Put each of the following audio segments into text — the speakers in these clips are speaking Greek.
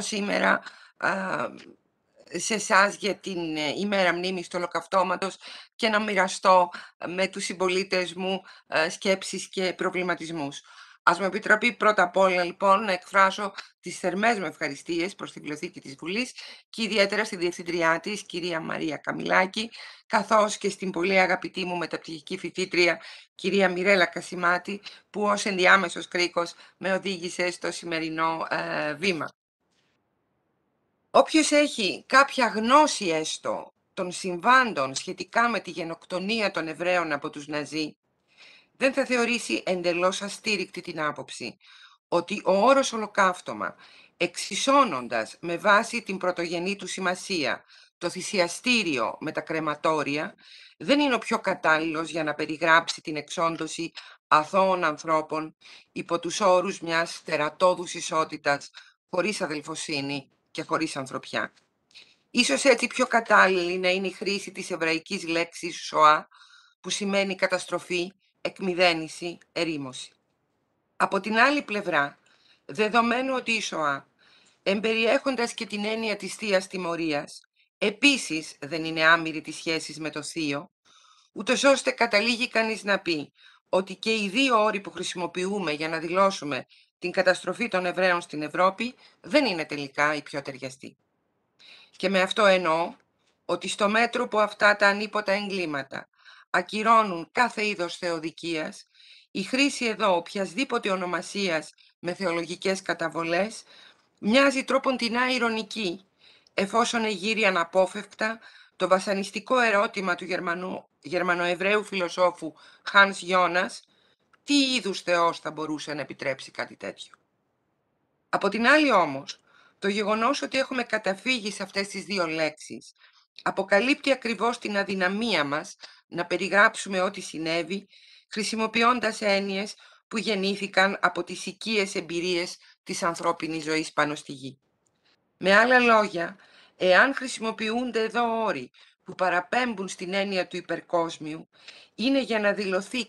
σήμερα σε εσάς για την ε, ημέρα μνήμης του ολοκαυτώματος και να μοιραστώ ε, με τους συμπολίτες μου ε, σκέψεις και προβληματισμούς. Ας με επιτραπεί πρώτα απ' όλα λοιπόν να εκφράσω τις θερμές μου ευχαριστίες προς την Βιβλιοθήκη της Βουλής και ιδιαίτερα στη Διευθυντριά της, κυρία Μαρία Καμιλάκη, καθώς και στην πολύ αγαπητή μου μεταπτυχική φοιτήτρια, κυρία Μιρέλα Κασιμάτη, που ως ενδιάμεσος κρίκος με οδήγησε στο σημερινό βήμα. Όποιος έχει κάποια γνώση έστω των συμβάντων σχετικά με τη γενοκτονία των Εβραίων από τους Ναζί, δεν θα θεωρήσει εντελώς αστήρικτη την άποψη ότι ο όρος ολοκαύτωμα, εξισώνοντας με βάση την πρωτογενή του σημασία το θυσιαστήριο με τα κρεματόρια, δεν είναι ο πιο κατάλληλος για να περιγράψει την εξόντωση αθώων ανθρώπων υπό τους όρους μιας τερατώδους ισότητας χωρίς αδελφοσύνη και χωρίς ανθρωπιά. Ίσως έτσι πιο κατάλληλη να είναι η χρήση της εβραϊκής λέξης «σοά», που σημαίνει καταστροφή, εκμυδένιση, ερήμωση. Από την άλλη πλευρά, δεδομένου ότι η ΣΟΑ, εμπεριέχοντας και την έννοια της θείας τιμωρίας, επίσης δεν είναι άμυρη της σχέσης με το θείο, ούτως ώστε καταλήγει κανείς να πει ότι και οι δύο όροι που χρησιμοποιούμε για να δηλώσουμε την καταστροφή των Εβραίων στην Ευρώπη δεν είναι τελικά η πιο ταιριαστή. Και με αυτό εννοώ ότι στο μέτρο που αυτά τα ανίποτα εγκλήματα ακυρώνουν κάθε είδος θεοδικίας, η χρήση εδώ οποιασδήποτε ονομασίας με θεολογικές καταβολές μοιάζει τρόπον την ηρωνική, εφόσον εγείρει αναπόφευκτα το βασανιστικό ερώτημα του Γερμανού, γερμανοεβραίου φιλοσόφου Χάνς Γιώνας, τι είδους Θεός θα μπορούσε να επιτρέψει κάτι τέτοιο. Από την άλλη όμως, το γεγονός ότι έχουμε καταφύγει σε αυτές τις δύο λέξεις αποκαλύπτει ακριβώς την αδυναμία μας να περιγράψουμε ό,τι συνέβη χρησιμοποιώντας έννοιες που γεννήθηκαν από τις οικίες εμπειρίες της ανθρώπινης ζωής πάνω στη γη. Με άλλα λόγια, εάν χρησιμοποιούνται εδώ όροι που παραπέμπουν στην έννοια του υπερκόσμιου είναι για να δηλωθεί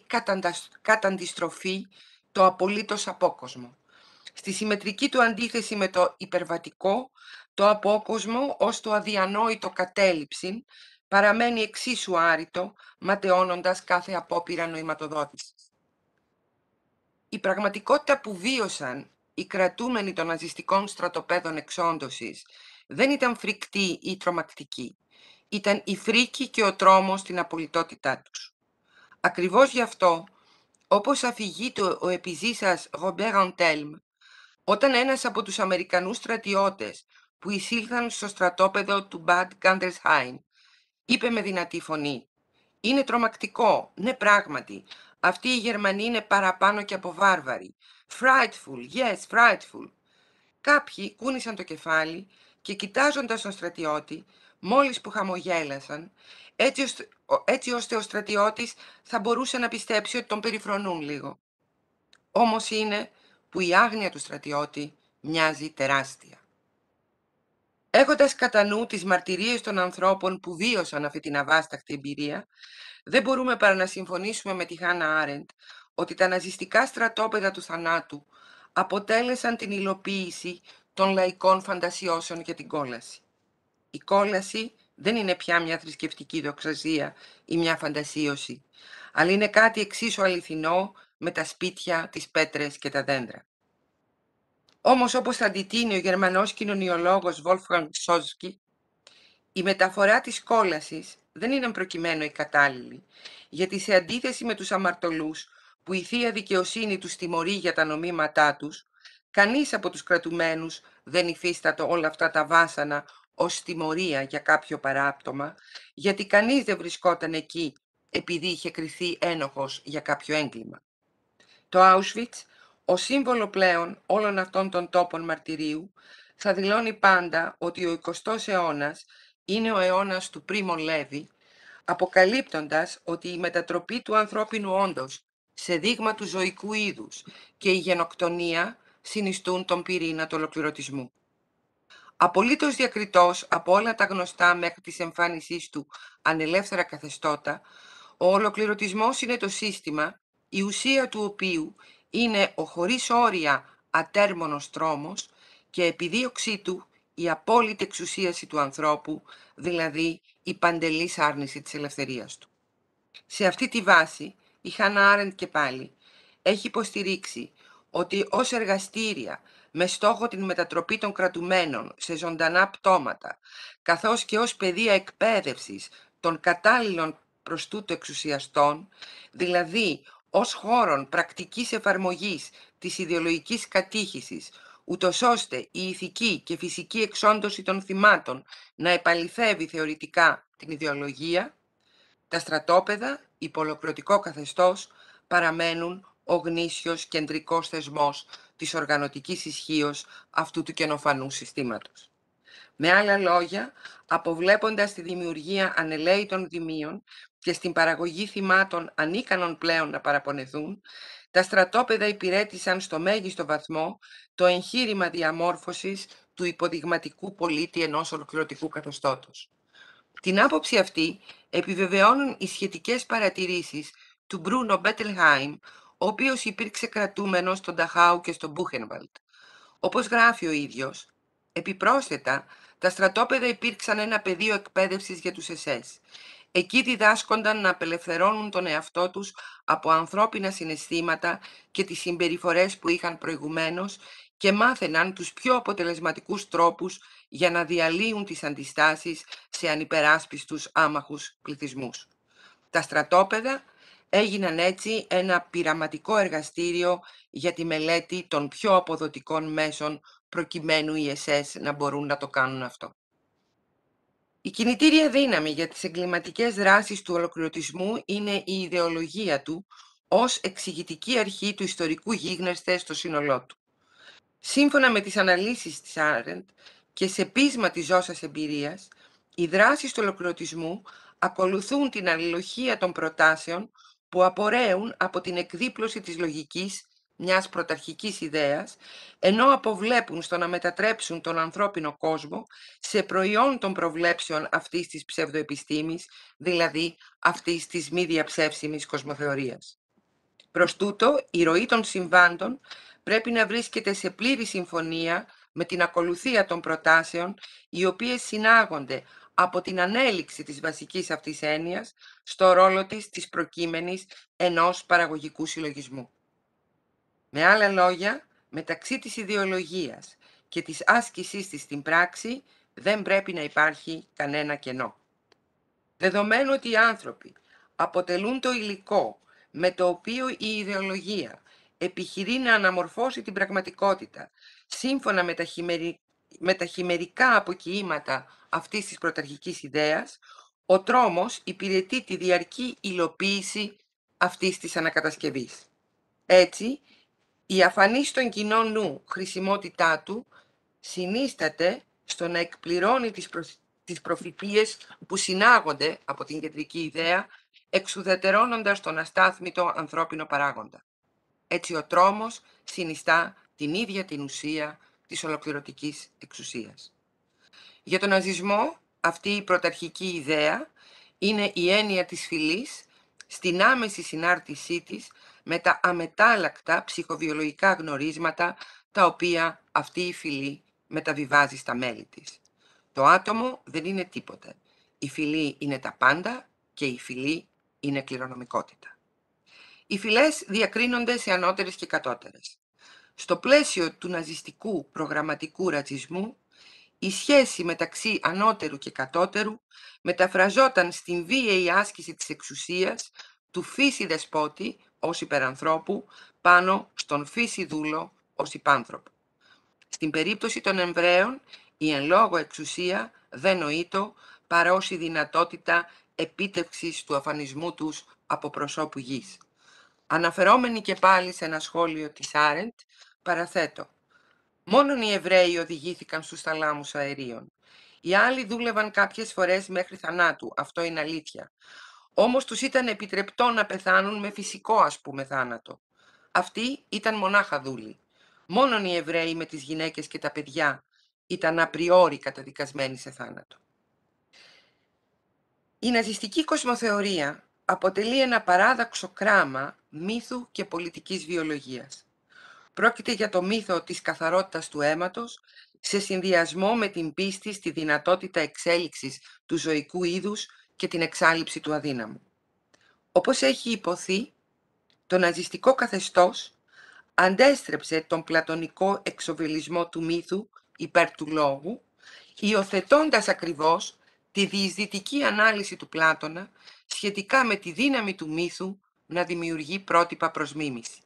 κατά αντιστροφή το απολύτως απόκοσμο. Στη συμμετρική του αντίθεση με το υπερβατικό, το απόκοσμο ως το αδιανόητο κατέληψη παραμένει εξίσου άρρητο, ματαιώνοντας κάθε απόπειρα νοηματοδότησης. Η πραγματικότητα που βίωσαν οι κρατούμενοι των ναζιστικών στρατοπέδων εξόντωσης δεν ήταν φρικτή ή τρομακτική ήταν η φρίκη και ο τρόμος στην απολυτότητά τους. Ακριβώς γι' αυτό, όπως αφηγείται ο επιζήσας Ρομπέρ Αντέλμ, όταν ένας από τους Αμερικανούς στρατιώτες που εισήλθαν στο στρατόπεδο του Μπαντ Γκάντερσχάιν, είπε με δυνατή φωνή «Είναι τρομακτικό, ναι πράγματι, αυτοί οι Γερμανοί είναι παραπάνω και από βάρβαροι. Frightful, yes, frightful». Κάποιοι κούνησαν το κεφάλι και κοιτάζοντας τον στρατιώτη μόλις που χαμογέλασαν, έτσι ώστε, έτσι ώστε ο στρατιώτης θα μπορούσε να πιστέψει ότι τον περιφρονούν λίγο. Όμως είναι που η άγνοια του στρατιώτη μοιάζει τεράστια. Έχοντας κατά νου τις μαρτυρίες των ανθρώπων που βίωσαν αυτή την αβάσταχτη εμπειρία, δεν μπορούμε παρά να συμφωνήσουμε με τη Χάνα Άρεντ ότι τα ναζιστικά στρατόπεδα του θανάτου αποτέλεσαν την υλοποίηση των λαϊκών φαντασιώσεων για την κόλαση. Η κόλαση δεν είναι πια μια θρησκευτική δοξασία ή μια φαντασίωση, αλλά είναι κάτι εξίσου αληθινό με τα σπίτια, τις πέτρες και τα δέντρα. Όμως όπως αντιτείνει ο γερμανός κοινωνιολόγος Wolfgang Σόζκι, η μεταφορά της κόλασης δεν είναι προκειμένου η κατάλληλη, γιατί σε αντίθεση με τους αμαρτωλούς που η θεία δικαιοσύνη τους τιμωρεί για τα νομήματά τους, κανείς από τους κρατουμένους δεν υφίστατο όλα αυτά τα βάσανα ως τιμωρία για κάποιο παράπτωμα, γιατί κανείς δεν βρισκόταν εκεί επειδή είχε κριθεί ένοχος για κάποιο έγκλημα. Το Auschwitz, ο σύμβολο πλέον όλων αυτών των τόπων μαρτυρίου, θα δηλώνει πάντα ότι ο 20ος αιώνας είναι ο αιώνας του πρίμων Λέβη, αποκαλύπτοντας ότι η μετατροπή του ανθρώπινου όντως σε δείγμα του ζωικού είδους και η γενοκτονία συνιστούν τον πυρήνα του ολοκληρωτισμού απολύτως διακριτός από όλα τα γνωστά μέχρι της εμφάνισής του ανελεύθερα καθεστώτα, ο ολοκληρωτισμός είναι το σύστημα, η ουσία του οποίου είναι ο χωρίς όρια ατέρμονος τρόμος και επιδίωξή του η απόλυτη εξουσίαση του ανθρώπου, δηλαδή η παντελής άρνηση της ελευθερίας του. Σε αυτή τη βάση, η Χάνα Άρεντ και πάλι έχει υποστηρίξει ότι ως εργαστήρια με στόχο την μετατροπή των κρατουμένων σε ζωντανά πτώματα, καθώς και ως πεδία εκπαίδευσης των κατάλληλων προς τούτο εξουσιαστών, δηλαδή ως χώρον πρακτικής εφαρμογής της ιδεολογικής κατήχησης, ούτως ώστε η ηθική και φυσική εξόντωση των θυμάτων να επαληθεύει θεωρητικά την ιδεολογία, τα στρατόπεδα, υπολοκροτικό καθεστώς, παραμένουν ο γνήσιος κεντρικός θεσμός της οργανωτικής ισχύως αυτού του καινοφανού συστήματος. Με άλλα λόγια, αποβλέποντας τη δημιουργία ανελαίητων δημίων και στην παραγωγή θυμάτων ανίκανων πλέον να παραπονεθούν, τα στρατόπεδα υπηρέτησαν στο μέγιστο βαθμό το εγχείρημα διαμόρφωσης του υποδειγματικού πολίτη ενός ολοκληρωτικού καθεστώτος. Την άποψη αυτή επιβεβαιώνουν οι σχετικές παρατηρήσεις του Μπρούνο Μπέτελχάιμ, ο οποίος υπήρξε κρατούμενος στον Ταχάου και στον Μπούχενβαλτ. Όπως γράφει ο ίδιος, επιπρόσθετα, τα στρατόπεδα υπήρξαν ένα πεδίο εκπαίδευσης για τους ΕΣΕΣ. Εκεί διδάσκονταν να απελευθερώνουν τον εαυτό τους από ανθρώπινα συναισθήματα και τις συμπεριφορές που είχαν προηγουμένως και μάθαιναν τους πιο αποτελεσματικούς τρόπους για να διαλύουν τις αντιστάσεις σε ανυπεράσπιστους άμαχους πληθυσμούς. Τα στρατόπεδα έγιναν έτσι ένα πειραματικό εργαστήριο για τη μελέτη των πιο αποδοτικών μέσων προκειμένου οι ΕΣΕΣ να μπορούν να το κάνουν αυτό. Η κινητήρια δύναμη για τις εγκληματικές δράσεις του ολοκληρωτισμού είναι η ιδεολογία του ως εξηγητική αρχή του ιστορικού γίγνεσθε στο σύνολό του. Σύμφωνα με τις αναλύσεις της Άρεντ και σε πείσμα της ζώσας εμπειρίας, οι δράσεις του ολοκληρωτισμού ακολουθούν την αλληλοχία των προτάσεων που απορρέουν από την εκδίπλωση της λογικής μιας πρωταρχικής ιδέας, ενώ αποβλέπουν στο να μετατρέψουν τον ανθρώπινο κόσμο σε προϊόν των προβλέψεων αυτής της ψευδοεπιστήμης, δηλαδή αυτής της μη διαψεύσιμης κοσμοθεωρίας. Προς τούτο, η ροή των συμβάντων πρέπει να βρίσκεται σε πλήρη συμφωνία με την ακολουθία των προτάσεων, οι οποίες συνάγονται από την ανέλυξη της βασικής αυτής έννοιας στο ρόλο της της προκείμενης ενός παραγωγικού συλλογισμού. Με άλλα λόγια, μεταξύ της ιδεολογίας και της άσκησής της στην πράξη δεν πρέπει να υπάρχει κανένα κενό. Δεδομένου ότι οι άνθρωποι αποτελούν το υλικό με το οποίο η ιδεολογία επιχειρεί να αναμορφώσει την πραγματικότητα σύμφωνα με τα με τα χειμερικά αποκοιήματα αυτής της πρωταρχικής ιδέας, ο τρόμος υπηρετεί τη διαρκή υλοποίηση αυτής της ανακατασκευής. Έτσι, η αφανής στον κοινό νου χρησιμότητά του συνίσταται στο να εκπληρώνει τις, προφητείες που συνάγονται από την κεντρική ιδέα, εξουδετερώνοντας τον αστάθμητο ανθρώπινο παράγοντα. Έτσι ο τρόμος συνιστά την ίδια την ουσία της ολοκληρωτικής εξουσίας. Για τον ναζισμό αυτή η πρωταρχική ιδέα είναι η έννοια της φυλής στην άμεση συνάρτησή της με τα αμετάλλακτα ψυχοβιολογικά γνωρίσματα τα οποία αυτή η φυλή μεταβιβάζει στα μέλη της. Το άτομο δεν είναι τίποτα. Η φυλή είναι τα πάντα και η φυλή είναι κληρονομικότητα. Οι φυλές διακρίνονται σε ανώτερες και κατώτερες. Στο πλαίσιο του ναζιστικού προγραμματικού ρατσισμού, η σχέση μεταξύ ανώτερου και κατώτερου μεταφραζόταν στην βίαιη άσκηση της εξουσίας του φύση δεσπότη ως υπερανθρώπου πάνω στον φύση δούλο ως υπάνθρωπο. Στην περίπτωση των Εμβραίων, η εν λόγω εξουσία δεν νοήτο παρά ως η δυνατότητα επίτευξης του αφανισμού τους από προσώπου γης. Αναφερόμενοι και πάλι σε ένα σχόλιο της Άρεντ, παραθέτω. μόνο οι Εβραίοι οδηγήθηκαν στους θαλάμους αερίων. Οι άλλοι δούλευαν κάποιες φορές μέχρι θανάτου, αυτό είναι αλήθεια. Όμως τους ήταν επιτρεπτό να πεθάνουν με φυσικό ας πούμε θάνατο. Αυτοί ήταν μονάχα δούλοι. Μόνο οι Εβραίοι με τις γυναίκες και τα παιδιά ήταν απριόρι καταδικασμένοι σε θάνατο. Η ναζιστική κοσμοθεωρία αποτελεί ένα παράδοξο κράμα μύθου και πολιτικής βιολογίας. Πρόκειται για το μύθο της καθαρότητας του αίματος σε συνδυασμό με την πίστη στη δυνατότητα εξέλιξης του ζωικού είδους και την εξάλληψη του αδύναμου. Όπως έχει υποθεί, το ναζιστικό καθεστώς αντέστρεψε τον πλατωνικό εξοβελισμό του μύθου υπέρ του λόγου, υιοθετώντας ακριβώς τη διεισδυτική ανάλυση του Πλάτωνα σχετικά με τη δύναμη του μύθου να δημιουργεί πρότυπα προς μίμηση.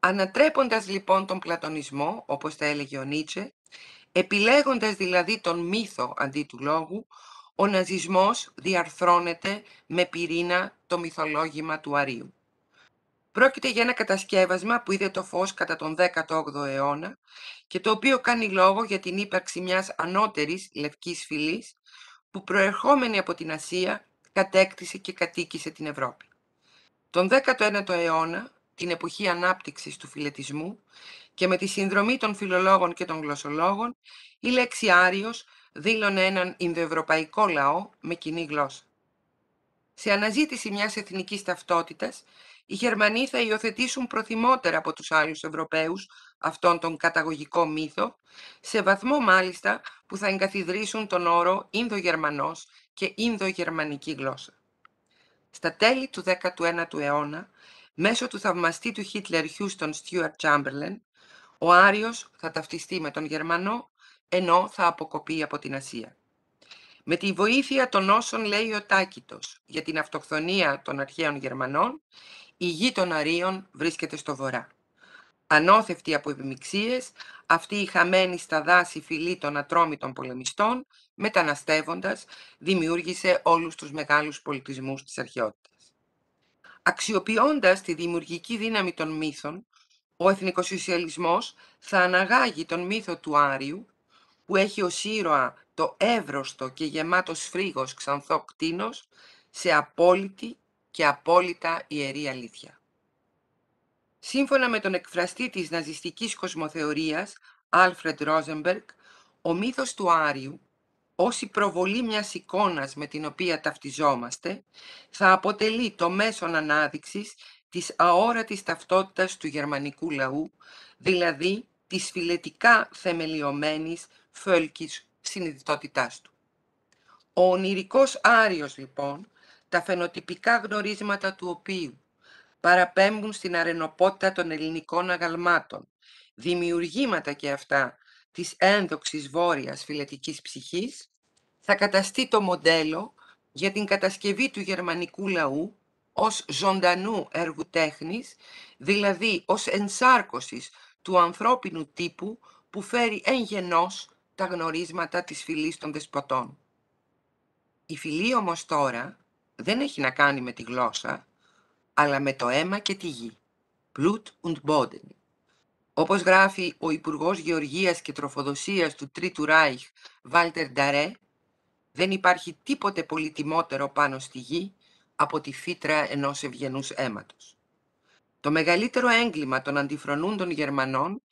Ανατρέποντας λοιπόν τον πλατωνισμό, όπως τα έλεγε ο Νίτσε, επιλέγοντας δηλαδή τον μύθο αντί του λόγου, ο ναζισμός διαρθρώνεται με πυρήνα το μυθολόγημα του Αρίου. Πρόκειται για ένα κατασκεύασμα που είδε το φως κατά τον 18ο αιώνα και το οποίο κάνει λόγο για την ύπαρξη μιας ανώτερης λευκής φυλής που προερχόμενη από την Ασία κατέκτησε και κατοίκησε την Ευρώπη. Τον 19ο αιώνα, την εποχή ανάπτυξης του φιλετισμού και με τη συνδρομή των φιλολόγων και των γλωσσολόγων, η λέξη Άριος δήλωνε έναν Ινδοευρωπαϊκό λαό με κοινή γλώσσα. Σε αναζήτηση μιας εθνικής ταυτότητας, οι Γερμανοί θα υιοθετήσουν προθυμότερα από τους άλλους Ευρωπαίους αυτόν τον καταγωγικό μύθο, σε βαθμό μάλιστα που θα εγκαθιδρύσουν τον όρο Ινδογερμανός και Ινδογερμανική γλώσσα. Στα τέλη του 19ου αιώνα, μέσω του θαυμαστή του Χίτλερ Χιούστον Στιούαρτ Τσάμπερλεν, ο Άριος θα ταυτιστεί με τον Γερμανό, ενώ θα αποκοπεί από την Ασία. Με τη βοήθεια των όσων λέει ο Τάκητος για την αυτοκτονία των αρχαίων Γερμανών, η γη των Αρίων βρίσκεται στο βορρά. Ανώθευτοι από επιμειξίες, αυτοί οι χαμένοι στα δάση φυλή των ατρόμητων πολεμιστών μεταναστεύοντας, δημιούργησε όλους τους μεγάλους πολιτισμούς της αρχαιότητας. Αξιοποιώντας τη δημιουργική δύναμη των μύθων, ο εθνικοσοσιαλισμός θα αναγάγει τον μύθο του Άριου, που έχει ως ήρωα το εύρωστο και γεμάτο σφρίγος ξανθό κτίνος, σε απόλυτη και απόλυτα ιερή αλήθεια. Σύμφωνα με τον εκφραστή της ναζιστικής κοσμοθεωρίας, Άλφρεντ Ρόζενμπεργκ, ο μύθος του Άριου ως η προβολή μιας εικόνας με την οποία ταυτιζόμαστε, θα αποτελεί το μέσον ανάδειξης της αόρατης ταυτότητας του γερμανικού λαού, δηλαδή της φιλετικά θεμελιωμένης φόλκης συνειδητότητάς του. Ο ονειρικός Άριος, λοιπόν, τα φαινοτυπικά γνωρίσματα του οποίου παραπέμπουν στην αρενοπότητα των ελληνικών αγαλμάτων, δημιουργήματα και αυτά της ένδοξης βόρειας φυλετικής ψυχής, θα καταστεί το μοντέλο για την κατασκευή του γερμανικού λαού ως ζωντανού έργου δηλαδή ως ενσάρκωσης του ανθρώπινου τύπου που φέρει εν γενός τα γνωρίσματα της φυλής των δεσποτών. Η φυλή όμως τώρα δεν έχει να κάνει με τη γλώσσα, αλλά με το αίμα και τη γη. Blut und Boden. Όπως γράφει ο Υπουργός Γεωργίας και Τροφοδοσίας του Τρίτου Ράιχ, Βάλτερ Νταρέ, δεν υπάρχει τίποτε πολύτιμότερο πάνω στη γη από τη φύτρα ενός ευγενούς αίματος. Το μεγαλύτερο έγκλημα των αντιφρονούντων Γερμανών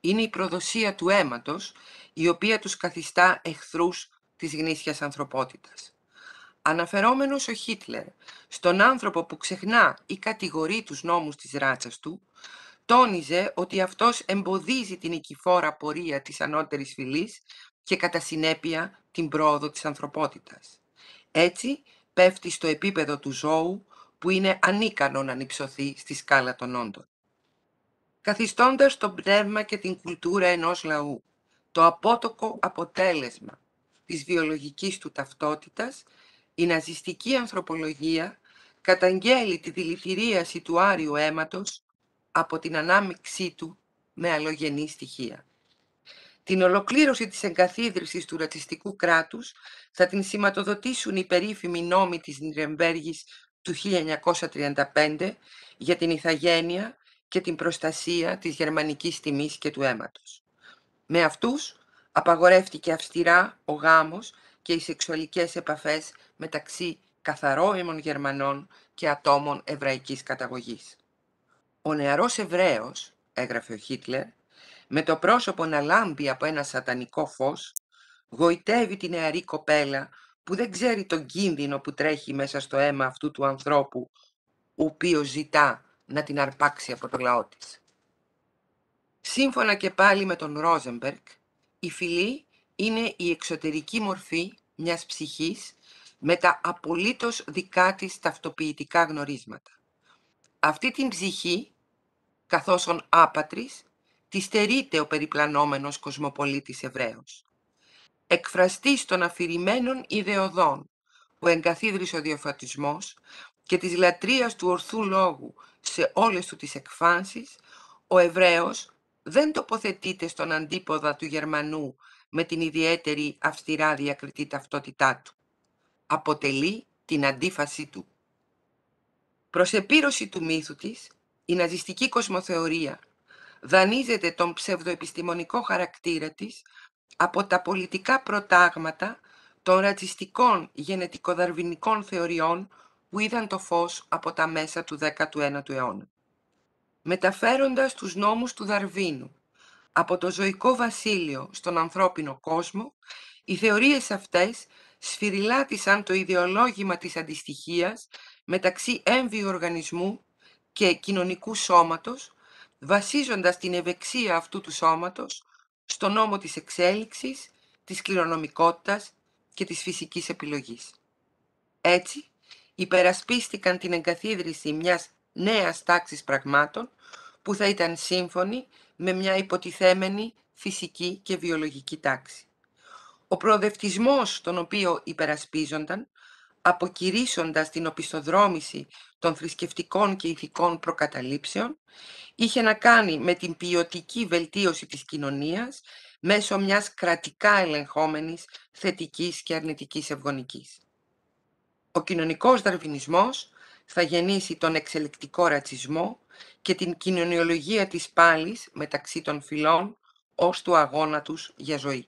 είναι η προδοσία του αίματος, η οποία τους καθιστά εχθρούς της γνήσιας ανθρωπότητας. Αναφερόμενος ο Χίτλερ στον άνθρωπο που ξεχνά ή κατηγορεί τους νόμους της ράτσας του, τόνιζε ότι αυτός εμποδίζει την οικηφόρα πορεία της ανώτερης φυλής και κατά συνέπεια την πρόοδο της ανθρωπότητας. Έτσι πέφτει στο επίπεδο του ζώου που είναι ανίκανο να ανυψωθεί στη σκάλα των όντων. Καθιστώντας το πνεύμα και την κουλτούρα ενός λαού, το απότοκο αποτέλεσμα της βιολογικής του ταυτότητας, η ναζιστική ανθρωπολογία καταγγέλει τη δηλητηρίαση του άριου αίματος από την ανάμειξή του με αλλογενή στοιχεία. Την ολοκλήρωση της εγκαθίδρυσης του ρατσιστικού κράτους θα την σηματοδοτήσουν οι περίφημοι νόμοι της Νιρεμβέργης του 1935 για την ηθαγένεια και την προστασία της γερμανικής τιμής και του αίματος. Με αυτούς απαγορεύτηκε αυστηρά ο γάμος και οι σεξουαλικές επαφές μεταξύ καθαρόιμων Γερμανών και ατόμων εβραϊκής καταγωγής. Ο νεαρός Εβραίος, έγραφε ο Χίτλερ, με το πρόσωπο να λάμπει από ένα σατανικό φως, γοητεύει τη νεαρή κοπέλα που δεν ξέρει τον κίνδυνο που τρέχει μέσα στο αίμα αυτού του ανθρώπου, ο οποίος ζητά να την αρπάξει από το λαό της. Σύμφωνα και πάλι με τον Ρόζεμπερκ, η φιλή είναι η εξωτερική μορφή μιας ψυχής με τα απολύτως δικά της ταυτοποιητικά γνωρίσματα. Αυτή την ψυχή καθώς άπατρης, τη στερείται ο περιπλανόμενος κοσμοπολίτης Εβραίος. Εκφραστής των αφηρημένων ιδεοδών, ο εγκαθίδρυσε ο και της λατρείας του ορθού λόγου σε όλες του τις εκφάνσεις, ο Εβραίος δεν τοποθετείται στον αντίποδα του Γερμανού με την ιδιαίτερη αυστηρά διακριτή ταυτότητά του. Αποτελεί την αντίφαση του. Προς του μύθου της, η ναζιστική κοσμοθεωρία δανείζεται τον ψευδοεπιστημονικό χαρακτήρα της από τα πολιτικά προτάγματα των ρατσιστικών γενετικοδαρβινικών θεωριών που είδαν το φως από τα μέσα του 19ου αιώνα. Μεταφέροντας τους νόμους του Δαρβίνου από το ζωικό βασίλειο στον ανθρώπινο κόσμο, οι θεωρίες αυτές σφυριλάτησαν το ιδεολόγημα της αντιστοιχίας μεταξύ έμβιου οργανισμού και κοινωνικού σώματος, βασίζοντας την ευεξία αυτού του σώματος στον νόμο της εξέλιξης, της κληρονομικότητας και της φυσικής επιλογής. Έτσι, υπερασπίστηκαν την εγκαθίδρυση μιας νέας τάξης πραγμάτων που θα ήταν σύμφωνη με μια υποτιθέμενη φυσική και βιολογική τάξη. Ο προοδευτισμός τον οποίο υπερασπίζονταν αποκηρύσσοντας την οπισθοδρόμηση των θρησκευτικών και ηθικών προκαταλήψεων, είχε να κάνει με την ποιοτική βελτίωση της κοινωνίας μέσω μιας κρατικά ελεγχόμενης θετικής και αρνητικής ευγονικής. Ο κοινωνικός δαρβινισμός θα γεννήσει τον εξελικτικό ρατσισμό και την κοινωνιολογία της πάλης μεταξύ των φυλών ως του αγώνα τους για ζωή.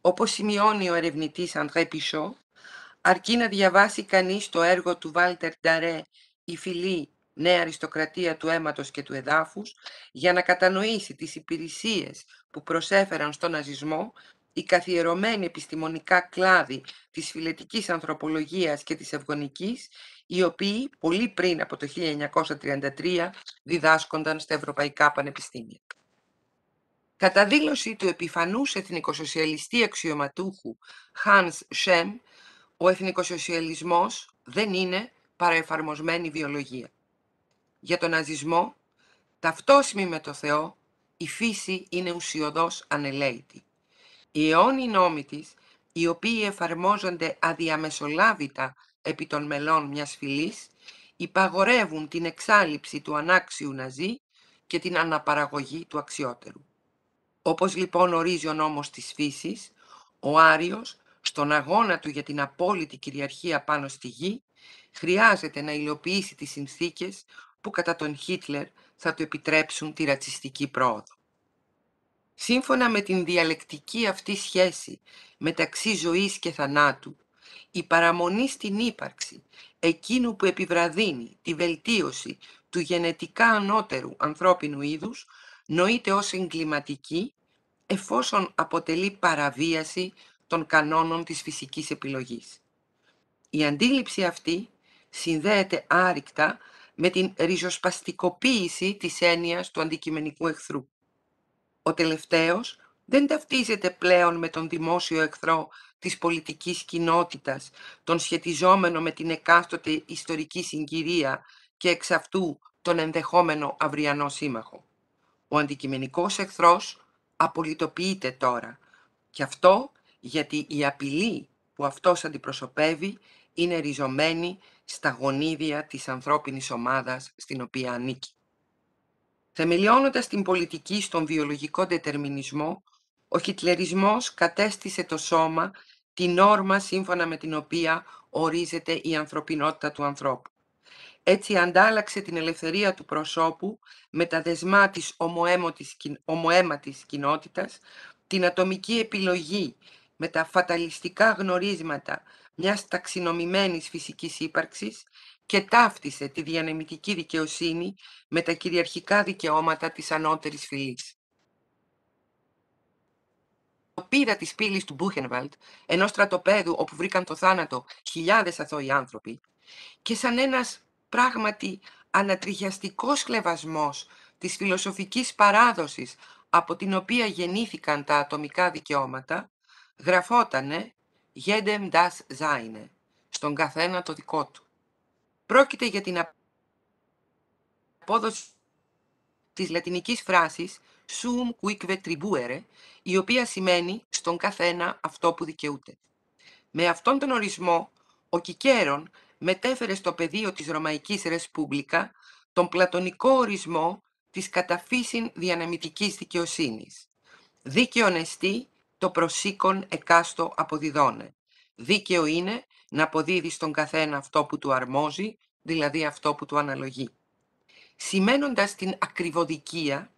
Όπως σημειώνει ο ερευνητής Αντρέ αρκεί να διαβάσει κανείς το έργο του Βάλτερ Νταρέ «Η φιλή νέα αριστοκρατία του αίματος και του εδάφους» για να κατανοήσει τις υπηρεσίες που προσέφεραν στον ναζισμό οι καθιερωμένοι επιστημονικά κλάδοι της φιλετικής ανθρωπολογίας και της ευγονικής, οι οποίοι πολύ πριν από το 1933 διδάσκονταν στα ευρωπαϊκά πανεπιστήμια. Κατά δήλωση του επιφανούς εθνικοσοσιαλιστή αξιωματούχου Hans Schem ο εθνικοσοσιαλισμός δεν είναι παραεφαρμοσμένη βιολογία. Για τον ναζισμό, ταυτόσιμη με το Θεό, η φύση είναι ουσιοδός ανελέητη. Οι αιώνιοι νόμοι της, οι οποίοι εφαρμόζονται αδιαμεσολάβητα επί των μελών μιας φυλής, υπαγορεύουν την εξάλληψη του ανάξιου ναζί και την αναπαραγωγή του αξιότερου. Όπως λοιπόν ορίζει ο νόμος της φύσης, ο Άριος στον αγώνα του για την απόλυτη κυριαρχία πάνω στη γη, χρειάζεται να υλοποιήσει τις συνθήκες που κατά τον Χίτλερ θα του επιτρέψουν τη ρατσιστική πρόοδο. Σύμφωνα με την διαλεκτική αυτή σχέση μεταξύ ζωής και θανάτου, η παραμονή στην ύπαρξη, εκείνου που επιβραδύνει τη βελτίωση του γενετικά ανώτερου ανθρώπινου είδους, νοείται ως εγκληματική εφόσον αποτελεί παραβίαση των κανόνων της φυσικής επιλογής. Η αντίληψη αυτή συνδέεται άρρηκτα με την ριζοσπαστικοποίηση της έννοιας του αντικειμενικού εχθρού. Ο τελευταίος δεν ταυτίζεται πλέον με τον δημόσιο εχθρό της πολιτικής κοινότητας, τον σχετιζόμενο με την εκάστοτε ιστορική συγκυρία και εξ αυτού τον ενδεχόμενο αυριανό σύμμαχο. Ο αντικειμενικός εχθρός απολυτοποιείται τώρα και αυτό γιατί η απειλή που αυτός αντιπροσωπεύει είναι ριζωμένη στα γονίδια της ανθρώπινης ομάδας στην οποία ανήκει. Θεμελιώνοντας την πολιτική στον βιολογικό δετερμινισμό, ο χιτλερισμός κατέστησε το σώμα την όρμα σύμφωνα με την οποία ορίζεται η ανθρωπινότητα του ανθρώπου. Έτσι αντάλλαξε την ελευθερία του προσώπου με τα δεσμά της ομοέματης κοινότητας, την ατομική επιλογή με τα φαταλιστικά γνωρίσματα μιας ταξινομημένης φυσικής ύπαρξης και ταύτισε τη διανεμητική δικαιοσύνη με τα κυριαρχικά δικαιώματα της ανώτερης φυλής. Το πείρα της πύλης του Μπούχενβαλτ, ενός στρατοπέδου όπου βρήκαν το θάνατο χιλιάδες αθώοι άνθρωποι, και σαν ένας πράγματι ανατριχιαστικός κλεβασμός της φιλοσοφικής παράδοσης από την οποία γεννήθηκαν τα ατομικά δικαιώματα, γραφότανε «γέντεμ das ζάινε», στον καθένα το δικό του. Πρόκειται για την απόδοση της λατινικής φράσης «sum cuique tribuere», η οποία σημαίνει «στον καθένα αυτό που δικαιούται». Με αυτόν τον ορισμό, ο Κικέρον μετέφερε στο πεδίο της Ρωμαϊκής Ρεσπούμπλικα τον πλατωνικό ορισμό της καταφύσιν διανεμητικής δικαιοσύνης. Δίκαιον εστί το προσήκον εκάστο αποδιδώνε. Δίκαιο είναι να αποδίδεις στον καθένα αυτό που του αρμόζει, δηλαδή αυτό που του αναλογεί. Σημαίνοντας την ακριβοδικία,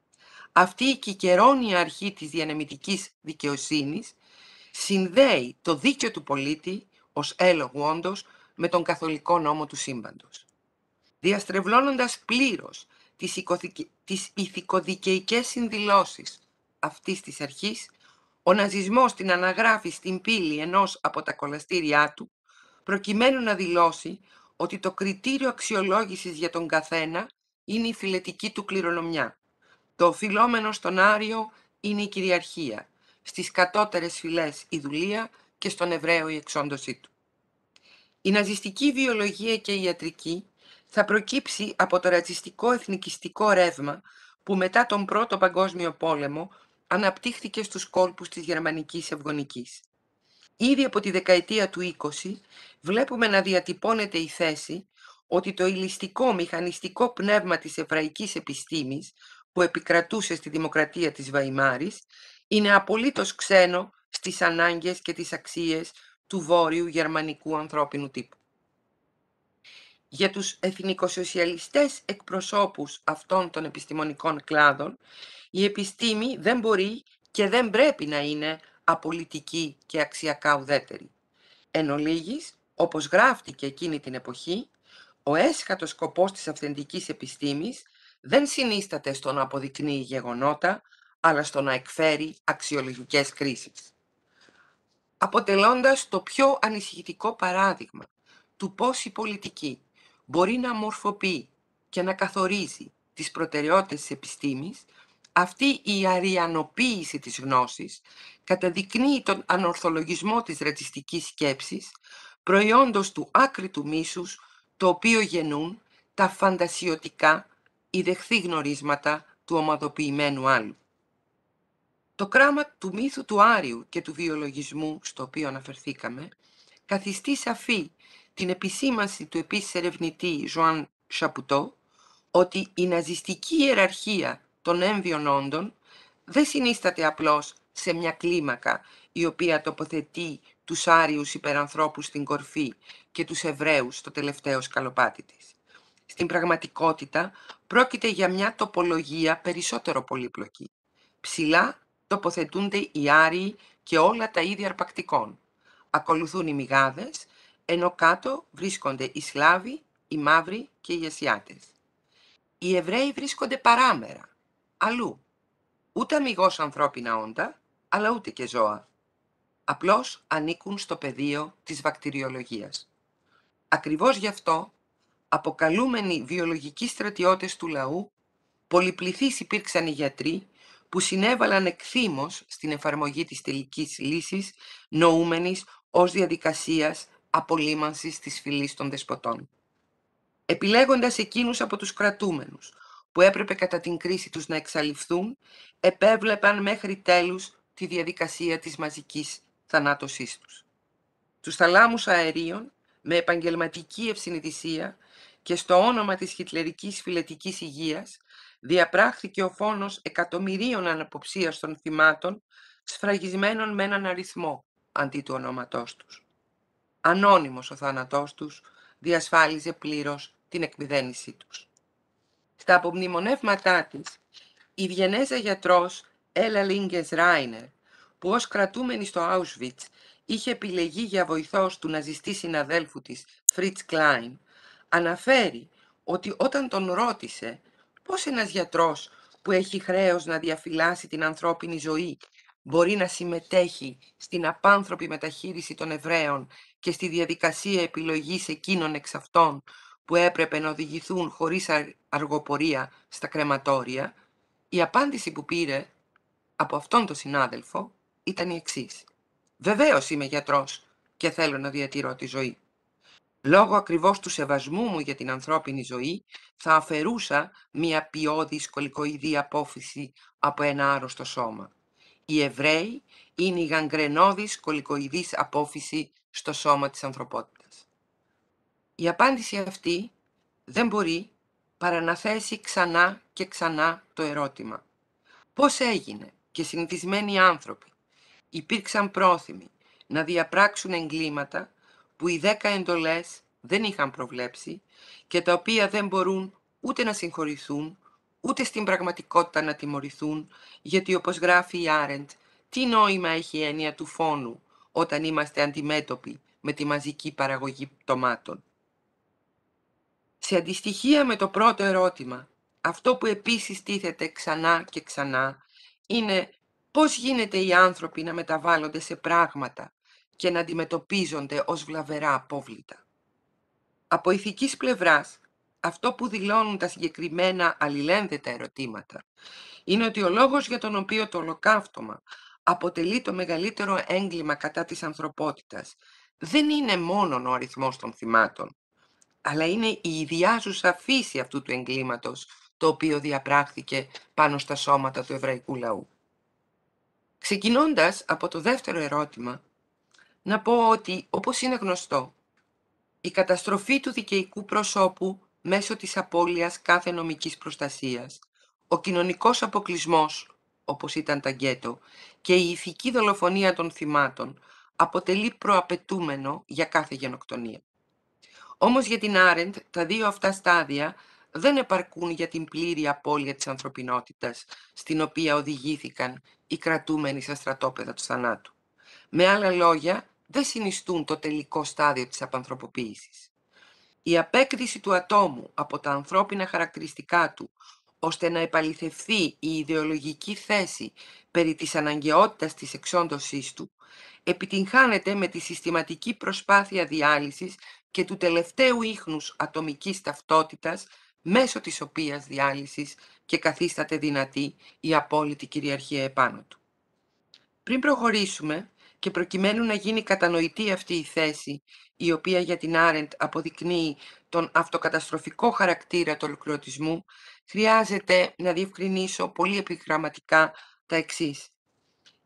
αυτή η κικερώνια αρχή της διανεμητικής δικαιοσύνης συνδέει το δίκαιο του πολίτη ως έλογο όντως με τον καθολικό νόμο του σύμπαντος. Διαστρεβλώνοντας πλήρως τις ηθικοδικαιικές συνδηλώσεις αυτής της αρχής, ο ναζισμός την αναγράφει στην πύλη ενός από τα κολαστήριά του, προκειμένου να δηλώσει ότι το κριτήριο αξιολόγησης για τον καθένα είναι η φιλετική του κληρονομιά. Το οφειλόμενο στον Άριο είναι η κυριαρχία, στις κατώτερες φυλές η δουλεία και στον Εβραίο η εξόντωσή του. Η ναζιστική βιολογία και η ιατρική θα προκύψει από το ρατσιστικό εθνικιστικό ρεύμα που μετά τον Πρώτο Παγκόσμιο Πόλεμο αναπτύχθηκε στους κόλπους της γερμανικής ευγονικής. Ήδη από τη δεκαετία του 20 βλέπουμε να διατυπώνεται η θέση ότι το ηλιστικό μηχανιστικό πνεύμα της εβραϊκής επιστήμης που επικρατούσε στη δημοκρατία της Βαϊμάρης είναι απολύτως ξένο στις ανάγκες και τις αξίες του βόρειου γερμανικού ανθρώπινου τύπου για τους εθνικοσοσιαλιστές εκπροσώπους αυτών των επιστημονικών κλάδων, η επιστήμη δεν μπορεί και δεν πρέπει να είναι απολυτική και αξιακά ουδέτερη. Εν ολίγης, όπως γράφτηκε εκείνη την εποχή, ο έσχατος σκοπός της αυθεντικής επιστήμης δεν συνίσταται στο να αποδεικνύει γεγονότα, αλλά στο να εκφέρει αξιολογικές κρίσεις. Αποτελώντας το πιο ανησυχητικό παράδειγμα του πώς η πολιτική μπορεί να μορφοποιεί και να καθορίζει τις προτεραιότητες της επιστήμης, αυτή η αριανοποίηση της γνώσης καταδεικνύει τον ανορθολογισμό της ρατσιστικής σκέψης, προϊόντος του άκρη του μίσους, το οποίο γεννούν τα φαντασιωτικά, οι δεχθή γνωρίσματα του ομαδοποιημένου άλλου. Το κράμα του μύθου του Άριου και του βιολογισμού, στο οποίο αναφερθήκαμε, καθιστεί σαφή την επισήμανση του επίσης ερευνητή Ζωάν Σαπουτό ότι η ναζιστική ιεραρχία των έμβιων όντων δεν συνίσταται απλώς σε μια κλίμακα η οποία τοποθετεί τους άριους υπερανθρώπους στην κορφή και τους Εβραίους στο τελευταίο σκαλοπάτι της. Στην πραγματικότητα πρόκειται για μια τοπολογία περισσότερο πολύπλοκη. Ψηλά τοποθετούνται οι άριοι και όλα τα είδη αρπακτικών. Ακολουθούν οι μηγάδες ενώ κάτω βρίσκονται οι Σλάβοι, οι Μαύροι και οι Ασιάτες. Οι Εβραίοι βρίσκονται παράμερα, αλλού, ούτε αμυγός ανθρώπινα όντα, αλλά ούτε και ζώα. Απλώς ανήκουν στο πεδίο της βακτηριολογίας. Ακριβώς γι' αυτό, αποκαλούμενοι βιολογικοί στρατιώτες του λαού, πολυπληθείς υπήρξαν οι γιατροί που συνέβαλαν εκθήμως στην εφαρμογή της τελικής λύσης, νοούμενης ως διαδικασίας απολύμανσης της φυλής των δεσποτών. Επιλέγοντας εκείνους από τους κρατούμενους, που έπρεπε κατά την κρίση τους να εξαλειφθούν, επέβλεπαν μέχρι τέλους τη διαδικασία της μαζικής θανάτωσής τους. Τους θαλάμους αερίων, με επαγγελματική ευσυνειδησία και στο όνομα της χιτλερικής φυλετικής υγείας, διαπράχθηκε ο φόνος εκατομμυρίων αναποψίας των θυμάτων, σφραγισμένων με έναν αριθμό αντί του ονόματός τους ανώνυμος ο θάνατός τους διασφάλιζε πλήρως την εκμυδένισή τους. Στα απομνημονεύματά της, η Βιενέζα γιατρός Έλα Λίγκες Ράινερ, που ως κρατούμενη στο Auschwitz είχε επιλεγεί για βοηθός του ναζιστή συναδέλφου της Φρίτς Κλάιν, αναφέρει ότι όταν τον ρώτησε πώς ένας γιατρός που έχει χρέος να διαφυλάσει την ανθρώπινη ζωή μπορεί να συμμετέχει στην απάνθρωπη μεταχείριση των Εβραίων και στη διαδικασία επιλογής εκείνων εξ αυτών που έπρεπε να οδηγηθούν χωρίς αργοπορία στα κρεματόρια, η απάντηση που πήρε από αυτόν τον συνάδελφο ήταν η εξής. «Βεβαίως είμαι γιατρός και θέλω να διατηρώ τη ζωή. Λόγω ακριβώς του σεβασμού μου για την ανθρώπινη ζωή, θα αφαιρούσα μια ποιόδη σκολικοειδή απόφυση από ένα άρρωστο σώμα οι Εβραίοι είναι η γαγκρενώδης κολικοειδής απόφυση στο σώμα της ανθρωπότητας. Η απάντηση αυτή δεν μπορεί παρά να θέσει ξανά και ξανά το ερώτημα. Πώς έγινε και συνηθισμένοι άνθρωποι υπήρξαν πρόθυμοι να διαπράξουν εγκλήματα που οι δέκα εντολές δεν είχαν προβλέψει και τα οποία δεν μπορούν ούτε να συγχωρηθούν ούτε στην πραγματικότητα να τιμωρηθούν, γιατί όπως γράφει η Άρεντ, τι νόημα έχει η έννοια του φόνου όταν είμαστε αντιμέτωποι με τη μαζική παραγωγή πτωμάτων. Σε αντιστοιχεία με το πρώτο ερώτημα, αυτό που επίσης τίθεται ξανά και ξανά είναι πώς γίνεται οι άνθρωποι να μεταβάλλονται σε πράγματα και να αντιμετωπίζονται ως βλαβερά απόβλητα. Από ηθικής πλευράς, αυτό που δηλώνουν τα συγκεκριμένα αλληλένδετα ερωτήματα είναι ότι ο λόγος για τον οποίο το ολοκαύτωμα αποτελεί το μεγαλύτερο έγκλημα κατά της ανθρωπότητας δεν είναι μόνον ο αριθμός των θυμάτων, αλλά είναι η ιδιάζουσα φύση αυτού του εγκλήματος το οποίο διαπράχθηκε πάνω στα σώματα του εβραϊκού λαού. Ξεκινώντας από το δεύτερο ερώτημα, να πω ότι, όπως είναι γνωστό, η καταστροφή του δικαιικού προσώπου μέσω της απώλειας κάθε νομικής προστασίας, ο κοινωνικός αποκλισμός, όπως ήταν τα γκέτο, και η ηθική δολοφονία των θυμάτων αποτελεί προαπαιτούμενο για κάθε γενοκτονία. Όμως για την Άρεντ τα δύο αυτά στάδια δεν επαρκούν για την πλήρη απώλεια της ανθρωπινότητας στην οποία οδηγήθηκαν οι κρατούμενοι στα στρατόπεδα του θανάτου. Με άλλα λόγια, δεν συνιστούν το τελικό στάδιο της απανθρωποποίησης. Η απέκριση του ατόμου από τα ανθρώπινα χαρακτηριστικά του, ώστε να επαληθευθεί η ιδεολογική θέση περί της αναγκαιότητας της εξόντωσής του, επιτυγχάνεται με τη συστηματική προσπάθεια διάλυσης και του τελευταίου ίχνους ατομικής ταυτότητας, μέσω της οποίας διάλυσης και καθίσταται δυνατή η απόλυτη κυριαρχία επάνω του. Πριν προχωρήσουμε, και προκειμένου να γίνει κατανοητή αυτή η θέση, η οποία για την Άρεντ αποδεικνύει τον αυτοκαταστροφικό χαρακτήρα του ολοκληρωτισμού, χρειάζεται να διευκρινίσω πολύ επιγραμματικά τα εξής.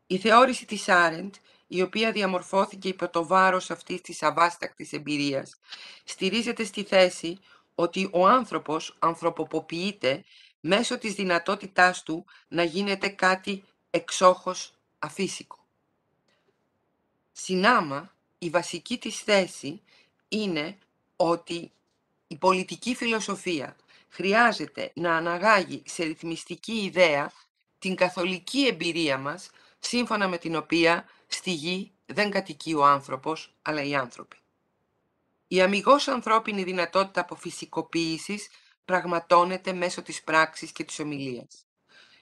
Η θεώρηση της Άρεντ, η οποία διαμορφώθηκε υπό το βάρος αυτής της αβάστακτης εμπειρίας, στηρίζεται στη θέση ότι ο άνθρωπος ανθρωποποιείται μέσω της δυνατότητάς του να γίνεται κάτι εξόχως αφύσικο. Συνάμα, η βασική της θέση είναι ότι η πολιτική φιλοσοφία χρειάζεται να αναγάγει σε ρυθμιστική ιδέα την καθολική εμπειρία μας, σύμφωνα με την οποία στη γη δεν κατοικεί ο άνθρωπος, αλλά οι άνθρωποι. Η αμυγός ανθρώπινη δυνατότητα αποφυσικοποίησης πραγματώνεται μέσω της πράξης και της ομιλίας.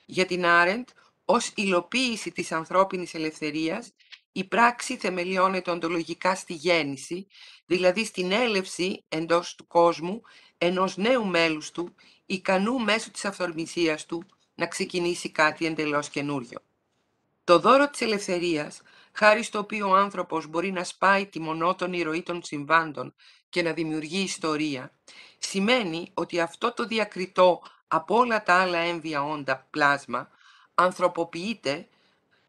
Για την Άρεντ, ως υλοποίηση της ανθρώπινης ελευθερίας η πράξη θεμελιώνεται οντολογικά στη γέννηση, δηλαδή στην έλευση εντός του κόσμου ενός νέου μέλους του, ικανού μέσω της αυθορμησίας του να ξεκινήσει κάτι εντελώς καινούριο. Το δώρο της ελευθερίας, χάρη στο οποίο ο άνθρωπος μπορεί να σπάει τη μονότονη ροή των συμβάντων και να δημιουργεί ιστορία, σημαίνει ότι αυτό το διακριτό από όλα τα άλλα έμβια όντα πλάσμα ανθρωποποιείται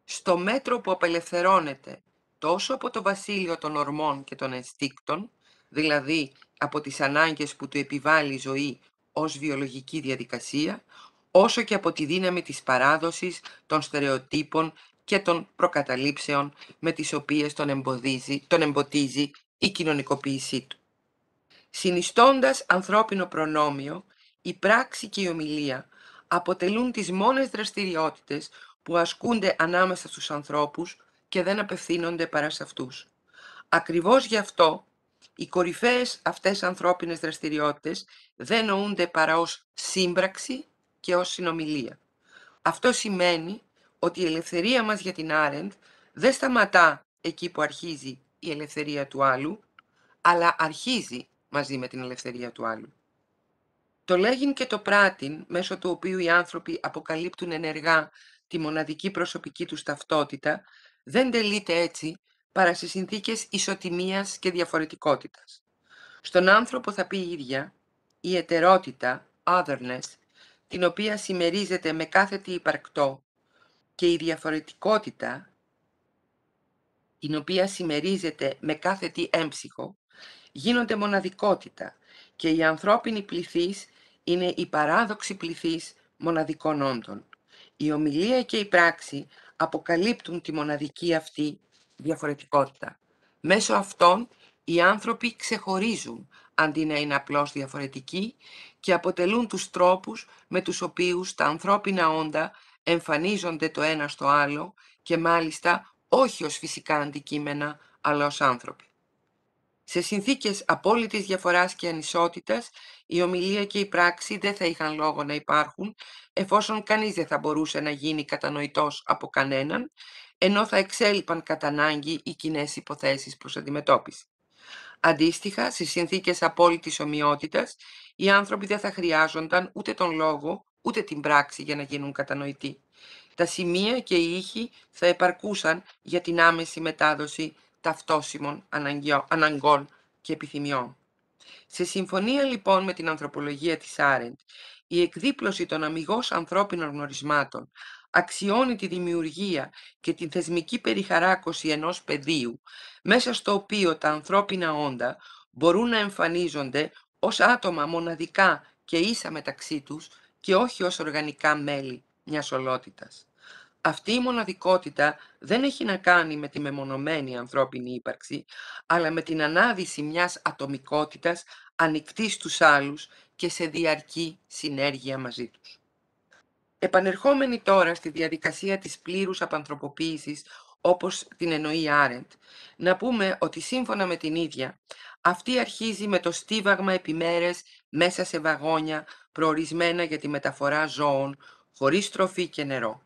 στο μέτρο που απελευθερώνεται τόσο από το βασίλειο των ορμών και των ενστίκτων, δηλαδή από τις ανάγκες που του επιβάλλει η ζωή ως βιολογική διαδικασία, όσο και από τη δύναμη της παράδοσης, των στερεοτύπων και των προκαταλήψεων με τις οποίες τον, εμποδίζει, τον εμποτίζει η κοινωνικοποίησή του. Συνιστώντας ανθρώπινο προνόμιο, η πράξη και η ομιλία αποτελούν τις μόνες δραστηριότητες που ασκούνται ανάμεσα στους ανθρώπους και δεν απευθύνονται παρά σε αυτούς. Ακριβώς γι' αυτό οι κορυφαίες αυτές ανθρώπινες δραστηριότητες δεν νοούνται παρά ως σύμπραξη και ως συνομιλία. Αυτό σημαίνει ότι η ελευθερία μας για την Άρεντ δεν σταματά εκεί που αρχίζει η ελευθερία του άλλου, αλλά αρχίζει μαζί με την ελευθερία του άλλου. Το λέγειν και το πράτην, μέσω του οποίου οι άνθρωποι αποκαλύπτουν ενεργά τη μοναδική προσωπική τους ταυτότητα, δεν τελείται έτσι παρά σε συνθήκες ισοτιμίας και διαφορετικότητας. Στον άνθρωπο θα πει η ίδια η ετερότητα, otherness, την οποία συμμερίζεται με κάθε τι υπαρκτό και η διαφορετικότητα, την οποία συμμερίζεται με κάθε τι έμψυχο, γίνονται μοναδικότητα και η ανθρώπινη πληθής είναι η παράδοξη πληθής μοναδικών όντων. Η ομιλία και η πράξη αποκαλύπτουν τη μοναδική αυτή διαφορετικότητα. Μέσω αυτών οι άνθρωποι ξεχωρίζουν αντί να είναι απλώς διαφορετικοί και αποτελούν τους τρόπους με τους οποίους τα ανθρώπινα όντα εμφανίζονται το ένα στο άλλο και μάλιστα όχι ως φυσικά αντικείμενα αλλά ως άνθρωποι. Σε συνθήκες απόλυτης διαφοράς και ανισότητας, η ομιλία και η πράξη δεν θα είχαν λόγο να υπάρχουν, εφόσον κανείς δεν θα μπορούσε να γίνει κατανοητός από κανέναν, ενώ θα εξέλιπαν κατά ανάγκη οι κοινέ υποθέσεις προς αντιμετώπιση. Αντίστοιχα, σε συνθήκες απόλυτης ομοιότητας, οι άνθρωποι δεν θα χρειάζονταν ούτε τον λόγο, ούτε την πράξη για να γίνουν κατανοητοί. Τα σημεία και οι ήχοι θα επαρκούσαν για την άμεση μετάδοση ταυτόσιμων αναγκών και επιθυμιών. Σε συμφωνία λοιπόν με την ανθρωπολογία της Άρεντ, η εκδίπλωση των αμυγός ανθρώπινων γνωρισμάτων αξιώνει τη δημιουργία και την θεσμική περιχαράκωση ενός πεδίου, μέσα στο οποίο τα ανθρώπινα όντα μπορούν να εμφανίζονται ως άτομα μοναδικά και ίσα μεταξύ τους και όχι ως οργανικά μέλη μιας ολότητας. Αυτή η μοναδικότητα δεν έχει να κάνει με τη μεμονωμένη ανθρώπινη ύπαρξη, αλλά με την ανάδυση μιας ατομικότητας ανοιχτή στους άλλους και σε διαρκή συνέργεια μαζί τους. Επανερχόμενοι τώρα στη διαδικασία της πλήρους απανθρωποποίησης, όπως την εννοεί Άρεντ, να πούμε ότι σύμφωνα με την ίδια, αυτή αρχίζει με το στίβαγμα επιμέρες μέσα σε βαγόνια προορισμένα για τη μεταφορά ζώων, χωρίς τροφή και νερό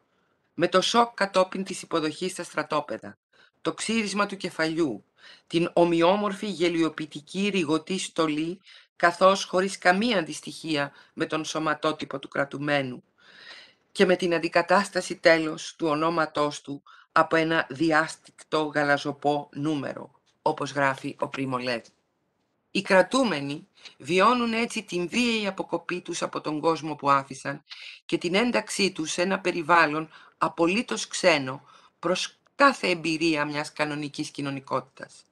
με το σοκ κατόπιν της υποδοχής στα στρατόπεδα, το ξύρισμα του κεφαλιού, την ομοιόμορφη γελιοποιητική ρηγοτή στολή, καθώς χωρίς καμία αντιστοιχία με τον σωματότυπο του κρατουμένου και με την αντικατάσταση τέλος του ονόματός του από ένα διάστικτο γαλαζοπό νούμερο, όπως γράφει ο Πρίμο Οι κρατούμενοι βιώνουν έτσι την βίαιη αποκοπή τους από τον κόσμο που άφησαν και την ένταξή τους σε ένα περιβάλλον απολύτως ξένο προς κάθε εμπειρία μιας κανονικής κοινωνικότητας.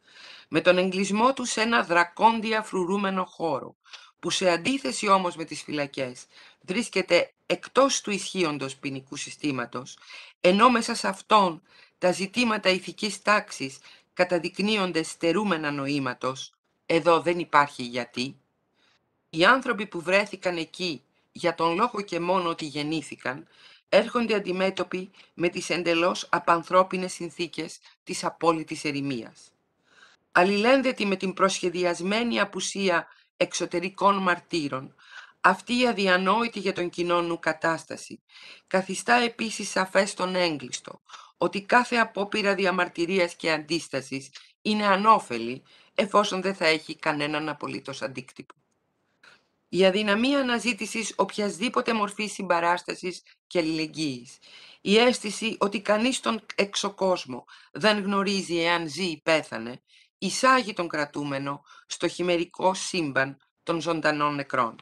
Με τον εγκλισμό του σε ένα δρακόντια φρουρούμενο χώρο, που σε αντίθεση όμως με τις φυλακές βρίσκεται εκτός του ισχύοντος ποινικού συστήματος, ενώ μέσα σε αυτόν τα ζητήματα ηθικής τάξης καταδεικνύονται στερούμενα νοήματος, εδώ δεν υπάρχει γιατί. Οι άνθρωποι που βρέθηκαν εκεί για τον λόγο και μόνο ότι γεννήθηκαν, έρχονται αντιμέτωποι με τις εντελώς απανθρώπινες συνθήκες της απόλυτης ερημίας. Αλληλένδετη με την προσχεδιασμένη απουσία εξωτερικών μαρτύρων, αυτή η αδιανόητη για τον κοινό νου κατάσταση καθιστά επίσης σαφές τον έγκλειστο ότι κάθε απόπειρα διαμαρτυρίας και αντίστασης είναι ανώφελη εφόσον δεν θα έχει κανέναν απολύτως αντίκτυπο η αδυναμία αναζήτησης οποιασδήποτε μορφής συμπαράστασης και αλληλεγγύης, η αίσθηση ότι κανείς τον εξωκόσμο δεν γνωρίζει εάν ζει ή πέθανε, εισάγει τον κρατούμενο στο χειμερικό σύμπαν των ζωντανών νεκρών.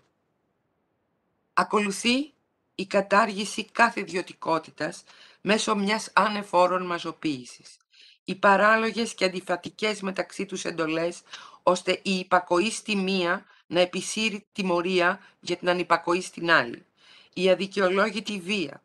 Ακολουθεί η κατάργηση κάθε ιδιωτικότητας μέσω μιας ανεφόρων μαζοποίησης. Οι παράλογες και αντιφατικές μεταξύ τους εντολές, ώστε η υπακοή στη μία να επισύρει τιμωρία για την ανυπακοή στην άλλη. Η αδικαιολόγητη βία,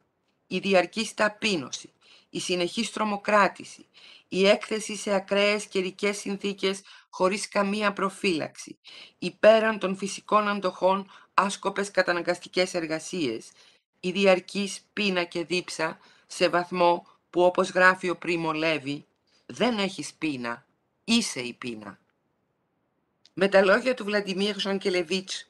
η διαρκής ταπείνωση, η συνεχής τρομοκράτηση, η έκθεση σε ακραίες καιρικές συνθήκες χωρίς καμία προφύλαξη, υπέραν πέραν των φυσικών αντοχών άσκοπες καταναγκαστικές εργασίες, η διαρκής πείνα και δίψα σε βαθμό που όπως γράφει ο Πρίμο Λέβη, δεν έχεις πείνα, είσαι η πείνα. Με τα λόγια του Βλαντιμίρ Ζανκελεβίτς,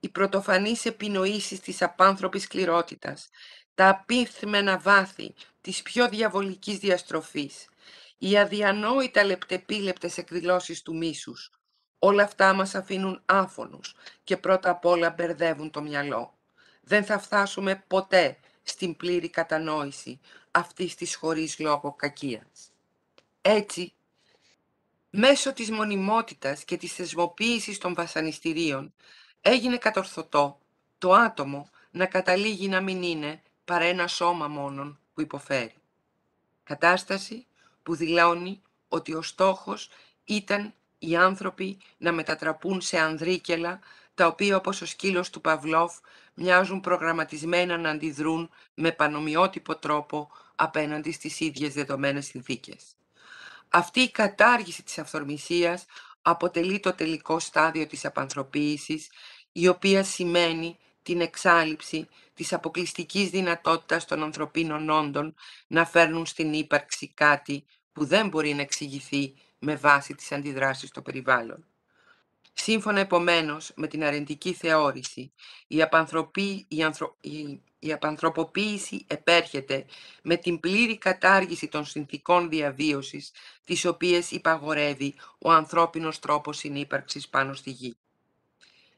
οι πρωτοφανείς επινοήσεις της απάνθρωπης σκληρότητας, τα απίθμενα βάθη της πιο διαβολικής διαστροφής, οι αδιανόητα λεπτεπίλεπτες εκδηλώσεις του μίσους, όλα αυτά μας αφήνουν άφωνους και πρώτα απ' όλα μπερδεύουν το μυαλό. Δεν θα φτάσουμε ποτέ στην πλήρη κατανόηση αυτής της χωρίς λόγο κακίας. Έτσι, Μέσω της μονιμότητας και της θεσμοποίησης των βασανιστήριων έγινε κατορθωτό το άτομο να καταλήγει να μην είναι παρά ένα σώμα μόνον που υποφέρει. Κατάσταση που δηλώνει ότι ο στόχος ήταν οι άνθρωποι να μετατραπούν σε ανδρίκελα, τα οποία όπως ο σκύλος του Παυλόφ μοιάζουν προγραμματισμένα να αντιδρούν με πανομοιότυπο τρόπο απέναντι στις ίδιες δεδομένες συνθήκες. Αυτή η κατάργηση της αυθορμησίας αποτελεί το τελικό στάδιο της απανθρωποίησης, η οποία σημαίνει την εξάλληψη της αποκλειστικής δυνατότητας των ανθρωπίνων όντων να φέρνουν στην ύπαρξη κάτι που δεν μπορεί να εξηγηθεί με βάση τις αντιδράσεις στο περιβάλλον. Σύμφωνα επομένως με την αρνητική θεώρηση, η, η, ανθρω, η, η απανθρωποποίηση επέρχεται με την πλήρη κατάργηση των συνθήκων διαβίωσης, τις οποίες υπαγορεύει ο ανθρώπινος τρόπος συνύπαρξης πάνω στη γη.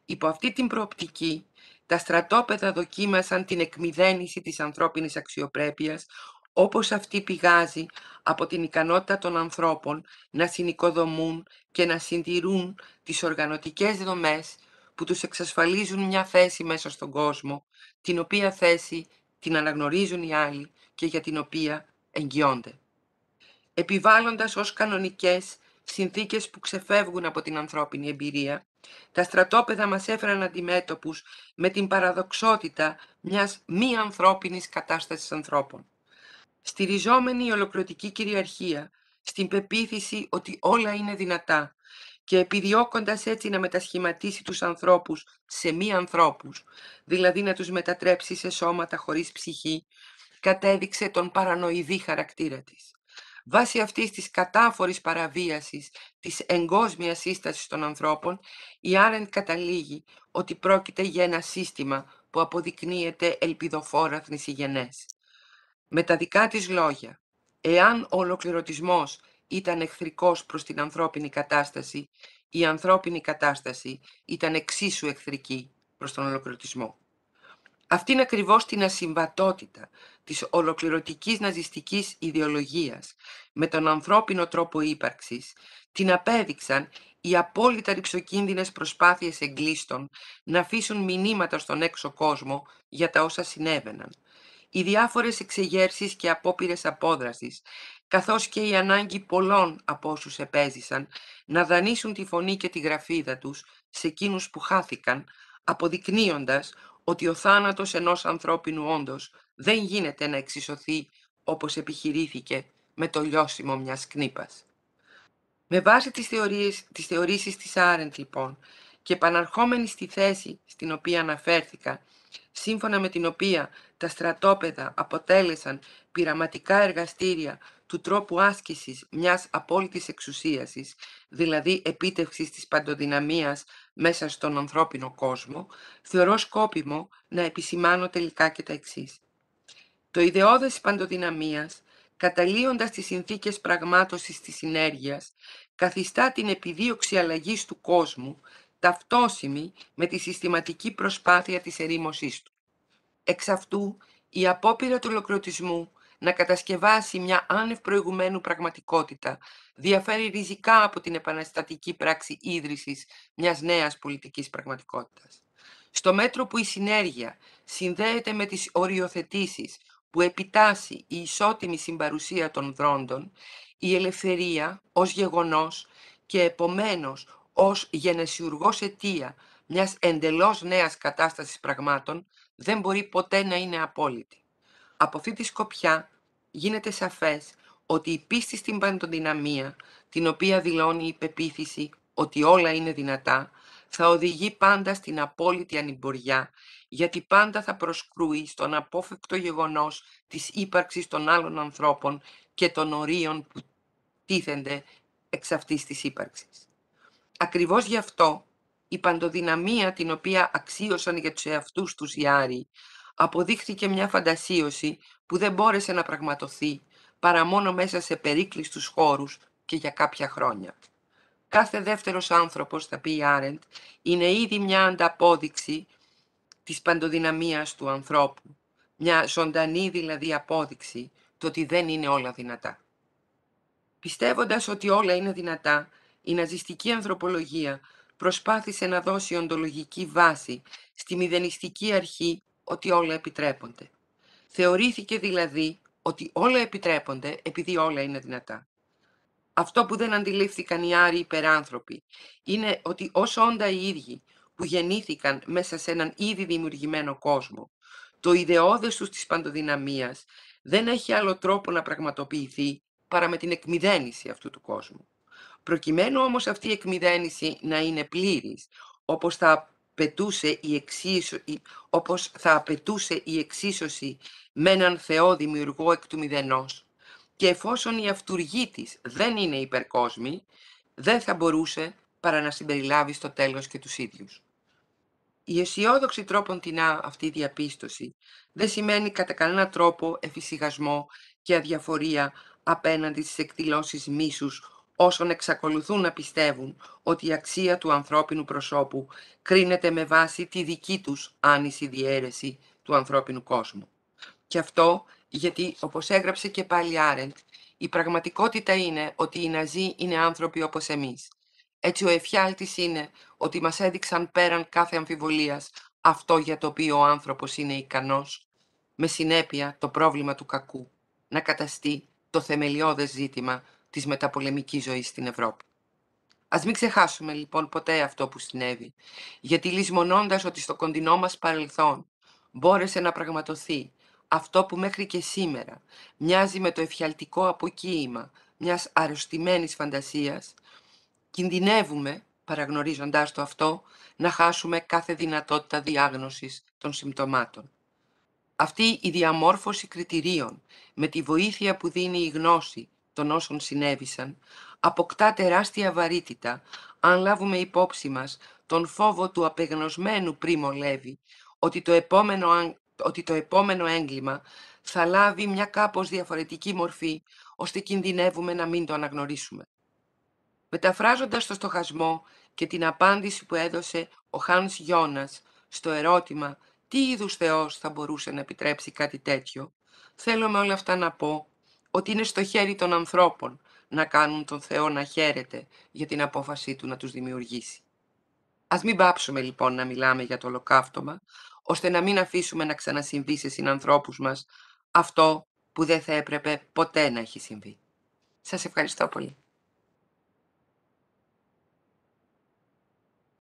Υπό αυτή την προοπτική, τα στρατόπεδα δοκίμασαν την εκμυδένιση της ανθρώπινης αξιοπρέπειας όπως αυτή πηγάζει από την ικανότητα των ανθρώπων να συνοικοδομούν και να συντηρούν τις οργανωτικές δομές που τους εξασφαλίζουν μια θέση μέσα στον κόσμο, την οποία θέση την αναγνωρίζουν οι άλλοι και για την οποία εγγυώνται. Επιβάλλοντας ως κανονικές συνθήκες που ξεφεύγουν από την ανθρώπινη εμπειρία, τα στρατόπεδα μας έφεραν αντιμέτωπους με την παραδοξότητα μιας μη ανθρώπινης κατάστασης ανθρώπων στηριζόμενη η ολοκληρωτική κυριαρχία, στην πεποίθηση ότι όλα είναι δυνατά και επιδιώκοντας έτσι να μετασχηματίσει τους ανθρώπους σε μη ανθρώπους, δηλαδή να τους μετατρέψει σε σώματα χωρίς ψυχή, κατέδειξε τον παρανοηδή χαρακτήρα της. Βάσει αυτής της κατάφορης παραβίασης της εγκόσμιας σύστασης των ανθρώπων, η Άρεντ καταλήγει ότι πρόκειται για ένα σύστημα που αποδεικνύεται ελπιδοφόρα θνησιγενές με τα δικά της λόγια. Εάν ο ολοκληρωτισμός ήταν εχθρικός προς την ανθρώπινη κατάσταση, η ανθρώπινη κατάσταση ήταν εξίσου εχθρική προς τον ολοκληρωτισμό. Αυτήν ακριβώς την ασυμβατότητα της ολοκληρωτικής ναζιστικής ιδεολογίας με τον ανθρώπινο τρόπο ύπαρξης την απέδειξαν οι απόλυτα ρηξοκίνδυνες προσπάθειες εγκλήστων να αφήσουν μηνύματα στον έξω κόσμο για τα όσα συνέβαιναν οι διάφορες εξεγέρσεις και απόπειρες απόδρασης, καθώς και η ανάγκη πολλών από όσους επέζησαν να δανείσουν τη φωνή και τη γραφίδα τους σε εκείνους που χάθηκαν, αποδεικνύοντας ότι ο θάνατος ενός ανθρώπινου όντως δεν γίνεται να εξισωθεί όπως επιχειρήθηκε με το λιώσιμο μιας κνήπας. Με βάση τις, θεωρίες, τις θεωρήσεις της Άρεντ λοιπόν και επαναρχόμενη στη θέση στην οποία αναφέρθηκα σύμφωνα με την οποία τα στρατόπεδα αποτέλεσαν πειραματικά εργαστήρια του τρόπου άσκησης μιας απόλυτης εξουσίασης, δηλαδή επίτευξης της παντοδυναμίας μέσα στον ανθρώπινο κόσμο, θεωρώ σκόπιμο να επισημάνω τελικά και τα εξής. Το ιδεώδες παντοδυναμίας, καταλύοντας τις συνθήκες πραγμάτωσης της συνέργειας, καθιστά την επιδίωξη αλλαγής του κόσμου ταυτόσιμη με τη συστηματική προσπάθεια της ερήμωσής του. Εξ αυτού, η απόπειρα του ολοκληρωτισμού να κατασκευάσει μια άνευ προηγουμένου πραγματικότητα διαφέρει ριζικά από την επαναστατική πράξη ίδρυσης μιας νέας πολιτικής πραγματικότητας. Στο μέτρο που η συνέργεια συνδέεται με τις οριοθετήσεις που επιτάσσει η ισότιμη συμπαρουσία των δρόντων, η ελευθερία ως γεγονός και επομένως ως γενεσιουργός αιτία μιας εντελώς νέας κατάστασης πραγμάτων δεν μπορεί ποτέ να είναι απόλυτη. Από αυτή τη σκοπιά γίνεται σαφές ότι η πίστη στην παντοδυναμία, την οποία δηλώνει η πεποίθηση ότι όλα είναι δυνατά, θα οδηγεί πάντα στην απόλυτη ανυμποριά, γιατί πάντα θα προσκρούει στον απόφευκτο γεγονός της ύπαρξης των άλλων ανθρώπων και των ορίων που τίθενται εξ αυτής της ύπαρξης. Ακριβώς γι' αυτό η παντοδυναμία την οποία αξίωσαν για τους εαυτούς τους οι Άρη αποδείχθηκε μια φαντασίωση που δεν μπόρεσε να πραγματοθεί παρά μόνο μέσα σε περίκλειστους χώρους και για κάποια χρόνια. Κάθε δεύτερος άνθρωπος, θα πει η Άρεντ, είναι ήδη μια ανταπόδειξη της παντοδυναμίας του ανθρώπου. Μια ζωντανή δηλαδή απόδειξη το ότι δεν είναι όλα δυνατά. Πιστεύοντας ότι όλα είναι δυνατά, η ναζιστική ανθρωπολογία προσπάθησε να δώσει οντολογική βάση στη μηδενιστική αρχή ότι όλα επιτρέπονται. Θεωρήθηκε δηλαδή ότι όλα επιτρέπονται επειδή όλα είναι δυνατά. Αυτό που δεν αντιλήφθηκαν οι άροι υπεράνθρωποι είναι ότι ως όντα οι ίδιοι που γεννήθηκαν μέσα σε έναν ήδη δημιουργημένο κόσμο, το ιδεώδες τους της παντοδυναμίας δεν έχει άλλο τρόπο να πραγματοποιηθεί παρά με την εκμυδένιση αυτού του κόσμου. Προκειμένου όμως αυτή η εκμυδένιση να είναι πλήρης, όπως θα απαιτούσε η, εξίσω, όπως θα απαιτούσε η εξίσωση με έναν Θεό δημιουργό εκ του μηδενός, και εφόσον η αυτουργή της δεν είναι υπερκόσμη, δεν θα μπορούσε παρά να συμπεριλάβει στο τέλος και τους ίδιους. Η αισιόδοξη τρόπον την αυτή η διαπίστωση δεν σημαίνει κατά κανένα τρόπο εφησυχασμό και αδιαφορία απέναντι στις εκδηλώσεις μίσους όσων εξακολουθούν να πιστεύουν ότι η αξία του ανθρώπινου προσώπου κρίνεται με βάση τη δική τους άνηση διαίρεση του ανθρώπινου κόσμου. Και αυτό γιατί, όπως έγραψε και πάλι Άρεντ, η πραγματικότητα είναι ότι οι Ναζί είναι άνθρωποι όπως εμείς. Έτσι ο εφιάλτης είναι ότι μας έδειξαν πέραν κάθε αμφιβολίας αυτό για το οποίο ο άνθρωπος είναι ικανός, με συνέπεια το πρόβλημα του κακού, να καταστεί το θεμελιώδες ζήτημα της μεταπολεμικής ζωής στην Ευρώπη. Ας μην ξεχάσουμε λοιπόν ποτέ αυτό που συνέβη, γιατί λησμονώντας ότι στο κοντινό μας παρελθόν μπόρεσε να πραγματοθεί αυτό που μέχρι και σήμερα μοιάζει με το εφιαλτικό αποκοίημα μιας αρρωστημένης φαντασίας, κινδυνεύουμε, παραγνωρίζοντάς το αυτό, να χάσουμε κάθε δυνατότητα διάγνωσης των συμπτωμάτων. Αυτή η διαμόρφωση κριτηρίων με τη βοήθεια που δίνει η γνώση των όσων συνέβησαν, αποκτά τεράστια βαρύτητα, αν λάβουμε υπόψη μας τον φόβο του απεγνωσμένου πρίμο Λέβη, ότι το επόμενο, ότι το επόμενο έγκλημα θα λάβει μια κάπως διαφορετική μορφή, ώστε κινδυνεύουμε να μην το αναγνωρίσουμε. Μεταφράζοντας το στοχασμό και την απάντηση που έδωσε ο Χάνς Γιώνας στο ερώτημα «Τι είδους Θεός θα μπορούσε να επιτρέψει κάτι τέτοιο», θέλω με όλα αυτά να πω ότι είναι στο χέρι των ανθρώπων να κάνουν τον Θεό να χαίρεται για την απόφασή του να τους δημιουργήσει. Ας μην πάψουμε λοιπόν να μιλάμε για το ολοκαύτωμα, ώστε να μην αφήσουμε να ξανασυμβεί σε συνανθρώπους μας αυτό που δεν θα έπρεπε ποτέ να έχει συμβεί. Σας ευχαριστώ πολύ.